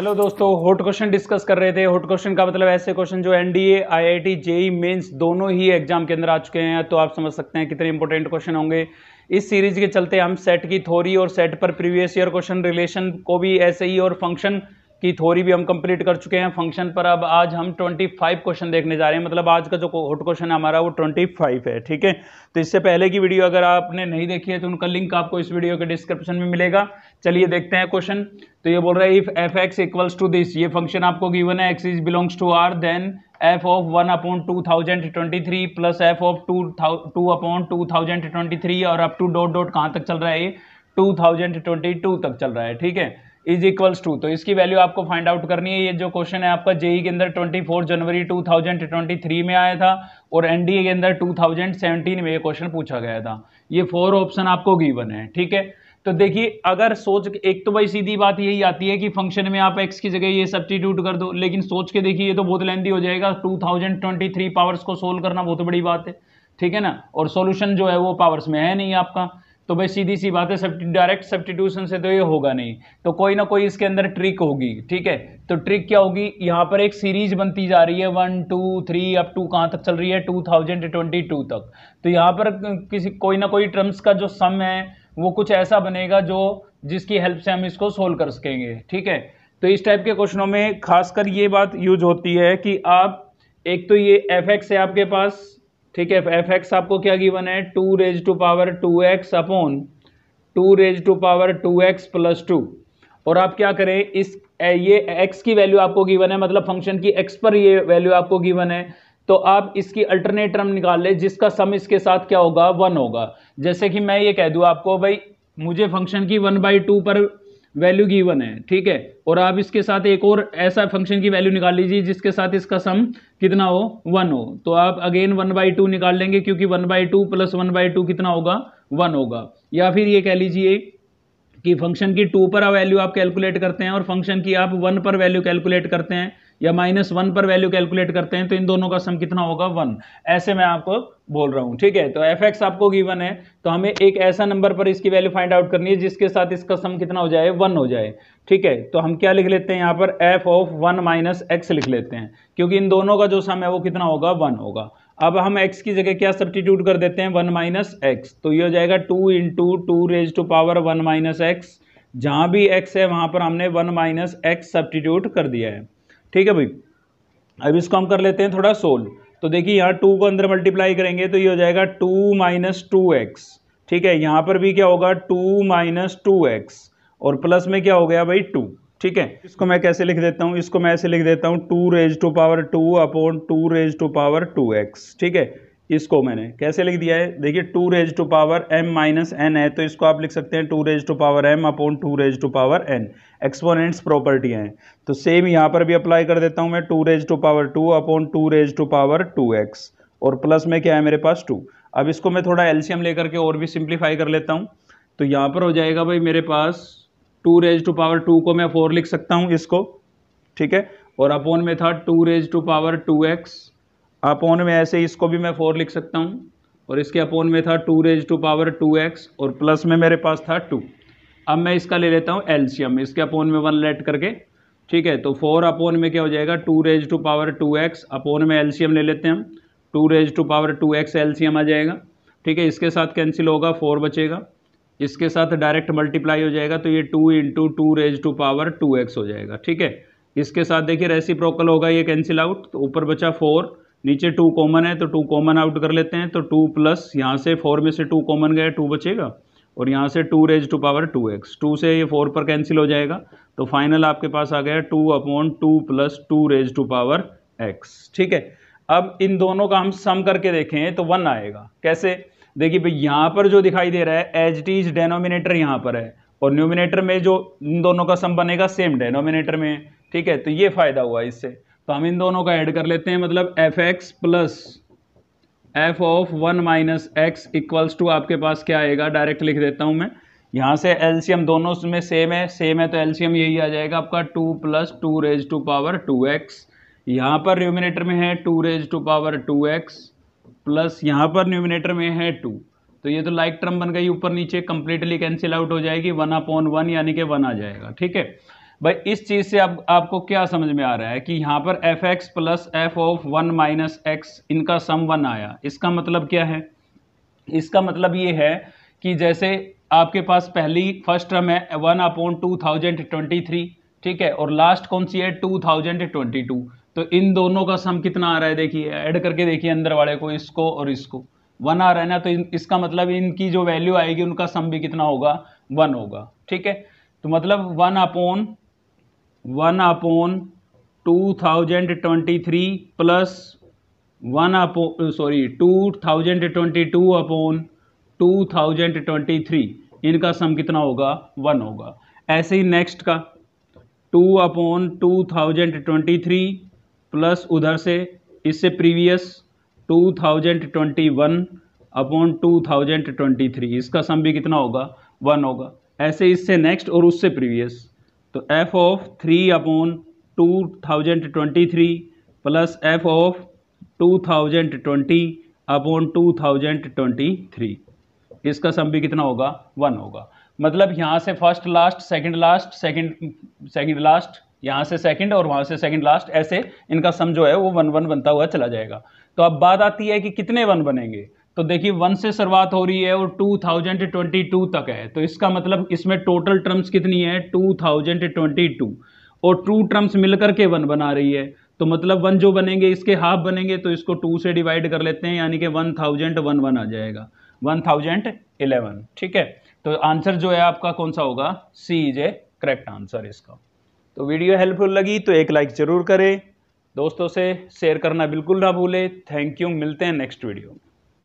hello दोस्तों hot question discuss कर रहे थे हॉट क्वेश्चन का मतलब ऐसे क्वेश्चन जो एनडीए आईआईटी जेई मेंस दोनों ही एग्जाम के अंदर आ चुके हैं तो आप समझ सकते हैं कितने इंपॉर्टेंट क्वेश्चन होंगे इस सीरीज के चलते हम सेट की थोरी और सेट पर प्रीवियस ईयर क्वेश्चन रिलेशन को भी ऐसे ही और फंक्शन की थोड़ी भी हम कंप्लीट कर चुके हैं फंक्शन पर अब आज हम 25 क्वेश्चन देखने जा रहे हैं मतलब आज का जो हॉट क्वेश्चन है हमारा वो 25 है ठीक है तो इससे पहले की वीडियो अगर आपने नहीं देखी है तो उनका लिंक आपको इस वीडियो के डिस्क्रिप्शन में मिलेगा चलिए देखते हैं क्वेश्चन तो ये बोल रहा है if f x equals to this ये फंक्शन आपको गिवन है x is belongs to R then f of one upon two thousand twenty three plus F of two two upon two thousand twenty three और up to dot dot कहाँ तक चल रहा है ये टू थाउजेंड ट्वेंटी टू तक चल रहा है ठीक है इज इक्वल्स टू तो इसकी वैल्यू आपको फाइंड आउट करनी है ये जो क्वेश्चन है आपका जेई e के अंदर 24 जनवरी 2023 में आया था और एनडीए के अंदर 2017 में ये क्वेश्चन पूछा गया था ये फोर ऑप्शन आपको गिवन है ठीक है तो देखिए अगर सोच एक तो भाई सीधी बात यही आती है कि फंक्शन में आप एक्स की जगह ये सब्सटीट्यूट कर दो लेकिन सोच के देखिए ये तो बहुत लेंदी हो जाएगा टू पावर्स को सोल्व करना बहुत बड़ी बात है ठीक है ना और सोल्यूशन जो है वो पावर्स में है नहीं आपका तो भाई सीधी सी बात है सब डायरेक्ट सब्टीट्यूशन से तो ये होगा नहीं तो कोई ना कोई इसके अंदर ट्रिक होगी ठीक है तो ट्रिक क्या होगी यहाँ पर एक सीरीज बनती जा रही है वन टू थ्री अब टू कहाँ तक चल रही है टू थाउजेंड ट्वेंटी टू तक तो यहाँ पर किसी कोई ना कोई टर्म्स का जो सम है वो कुछ ऐसा बनेगा जो जिसकी हेल्प से हम इसको सोल्व कर सकेंगे ठीक है तो इस टाइप के क्वेश्चनों में खासकर ये बात यूज होती है कि आप एक तो ये एफ एक्स है आपके पास ठीक है एफ एक्स आपको क्या गिवन है two raise to power two x upon two raise to power two x plus two और आप क्या करें इस ये एक्स की वैल्यू आपको गिवन है मतलब फंक्शन की एक्स पर ये वैल्यू आपको गिवन है तो आप इसकी अल्टरनेट टर्म निकाल लें जिसका सम इसके साथ क्या होगा वन होगा जैसे कि मैं ये कह दूँ आपको भाई मुझे फंक्शन की वन बाई टू पर वैल्यू गिवन है ठीक है और आप इसके साथ एक और ऐसा फंक्शन की वैल्यू निकाल लीजिए जिसके साथ इसका सम कितना हो वन हो तो आप अगेन वन बाई टू निकाल लेंगे क्योंकि one by two plus one by two कितना होगा वन होगा या फिर ये कह लीजिए कि फंक्शन की टू पर वैल्यू आप कैलकुलेट करते हैं और फंक्शन की आप वन पर वैल्यू कैलकुलेट करते हैं या माइनस वन पर वैल्यू कैलकुलेट करते हैं तो इन दोनों का सम कितना होगा वन ऐसे मैं आपको बोल रहा हूँ ठीक है तो एफ एक्स आपको गिवन है तो हमें एक ऐसा नंबर पर इसकी वैल्यू फाइंड आउट करनी है जिसके साथ इसका सम कितना हो जाए वन हो जाए ठीक है तो हम क्या लिख लेते हैं यहाँ पर f of one minus x लिख लेते हैं क्योंकि इन दोनों का जो सम है वो कितना होगा वन होगा अब हम x की जगह क्या सब्सटीट्यूट कर देते हैं वन माइनस एक्स तो ये हो जाएगा two into two raise to power one minus x जहाँ भी x है वहाँ पर हमने वन माइनस एक्स सब्टीट्यूट कर दिया है ठीक है भाई अब इसको हम कर लेते हैं थोड़ा सोल्व तो देखिए यहाँ टू को अंदर मल्टीप्लाई करेंगे तो ये हो जाएगा टू माइनस टू एक्स ठीक है यहाँ पर भी क्या होगा टू माइनस टू एक्स और प्लस में क्या हो गया भाई टू ठीक है इसको मैं कैसे लिख देता हूँ इसको मैं ऐसे लिख देता हूँ two raise to power two upon two raise to power two x ठीक है इसको मैंने कैसे लिख दिया है देखिए two raise to power m minus n है तो इसको आप लिख सकते हैं two raise to power m upon two raise to power n exponents प्रॉपर्टियाँ हैं तो सेम यहाँ पर भी अप्लाई कर देता हूँ मैं two raise to power two upon two raise to power two x और प्लस में क्या है मेरे पास टू अब इसको मैं थोड़ा एल्शियम लेकर के और भी सिंप्लीफाई कर लेता हूँ तो यहाँ पर हो जाएगा भाई मेरे पास two raise to power two को मैं फोर लिख सकता हूँ इसको ठीक है और अपॉन में था two raise to power two x upon में ऐसे इसको भी मैं फोर लिख सकता हूँ और इसके अपोन में था two raise to power two x और प्लस में मेरे पास था टू अब मैं इसका ले लेता हूँ एल्शियम इसके अपोन में वन लेट करके ठीक है तो फोर अपोन में क्या हो जाएगा two raise to power two x upon में एल्शियम ले लेते हैं हम two raise to power two x LCM आ जाएगा ठीक है इसके साथ कैंसिल होगा फोर बचेगा इसके साथ डायरेक्ट मल्टीप्लाई हो जाएगा तो ये two into two raise to power two x हो जाएगा ठीक है इसके साथ देखिए रेसिप्रोकल होगा ये कैंसिल आउट तो ऊपर बचा फोर नीचे टू कॉमन है तो टू कॉमन आउट कर लेते हैं तो टू प्लस यहाँ से फोर में से टू कॉमन गया टू बचेगा और यहाँ से two raise to power two x two से ये फोर पर कैंसिल हो जाएगा तो फाइनल आपके पास आ गया two upon two plus two raise to power x ठीक है अब इन दोनों का हम सम करके देखें तो वन आएगा कैसे देखिए भाई यहाँ पर जो दिखाई दे रहा है एच टी इज डेनोमिनेटर यहाँ पर है और न्यूमिनेटर में जो इन दोनों का सम बनेगा सेम डेनोमिनेटर में ठीक है तो ये फ़ायदा हुआ इससे तो हम इन दोनों का ऐड कर लेते हैं मतलब f x plus F of one minus x equals to आपके पास क्या आएगा डायरेक्ट लिख देता हूँ मैं यहाँ से एलसीएम दोनों में सेम है सेम है तो एलसीएम यही आ जाएगा आपका two plus two raise to power two x यहाँ पर न्यूमिनेटर में है two raise to power two x plus यहाँ पर न्यूमिनेटर में है टू तो ये तो लाइक ट्रम टर्म बन गई ऊपर नीचे कंप्लीटली कैंसिल आउट हो जाएगी वन अपॉन वन यानी कि वन आ जाएगा ठीक है भाई इस चीज़ से आप, आपको क्या समझ में आ रहा है कि यहाँ पर f x plus F of one minus x इनका सम वन आया इसका मतलब क्या है इसका मतलब ये है कि जैसे आपके पास पहली फर्स्ट टर्म है one upon two thousand twenty three ठीक है और लास्ट कौन सी है टू थाउजेंड ट्वेंटी टू तो इन दोनों का सम कितना आ रहा है देखिए ऐड करके देखिए अंदर वाले को इसको और इसको वन आ रहा है ना तो इसका मतलब इनकी जो वैल्यू आएगी उनका सम भी कितना होगा वन होगा ठीक है तो मतलब one upon one upon two thousand twenty three plus one upon sorry two thousand twenty two upon two thousand twenty three इनका सम कितना होगा वन होगा ऐसे ही नेक्स्ट का two upon two thousand twenty three plus उधर से इससे previous two thousand twenty one upon two thousand twenty three इसका सम भी कितना होगा वन होगा ऐसे इससे नेक्स्ट और उससे प्रीवियस तो F of three upon two thousand twenty three plus F of two thousand twenty upon two thousand twenty three इसका सम भी कितना होगा वन होगा मतलब यहाँ से first last second last second second last यहाँ से सेकंड और वहाँ से सेकंड लास्ट ऐसे इनका सम जो है वो वन वन बनता हुआ चला जाएगा तो अब बात आती है कि कितने वन बनेंगे तो देखिए वन से शुरुआत हो रही है और टू थाउजेंड ट्वेंटी टू तक है तो इसका मतलब इसमें टोटल टर्म्स कितनी है टू थाउजेंड ट्वेंटी टू और टू टर्म्स मिलकर के वन बना रही है तो मतलब वन जो बनेंगे इसके हाफ बनेंगे तो इसको टू से डिवाइड कर लेते हैं यानी कि वन थाउजेंड वन वन आ जाएगा वन थाउजेंड इलेवन ठीक है तो आंसर जो है आपका कौन सा होगा C is a correct answer इसका तो वीडियो हेल्पफुल लगी तो एक लाइक ज़रूर करें दोस्तों से शेयर करना बिल्कुल ना भूलें थैंक यू मिलते हैं नेक्स्ट वीडियो में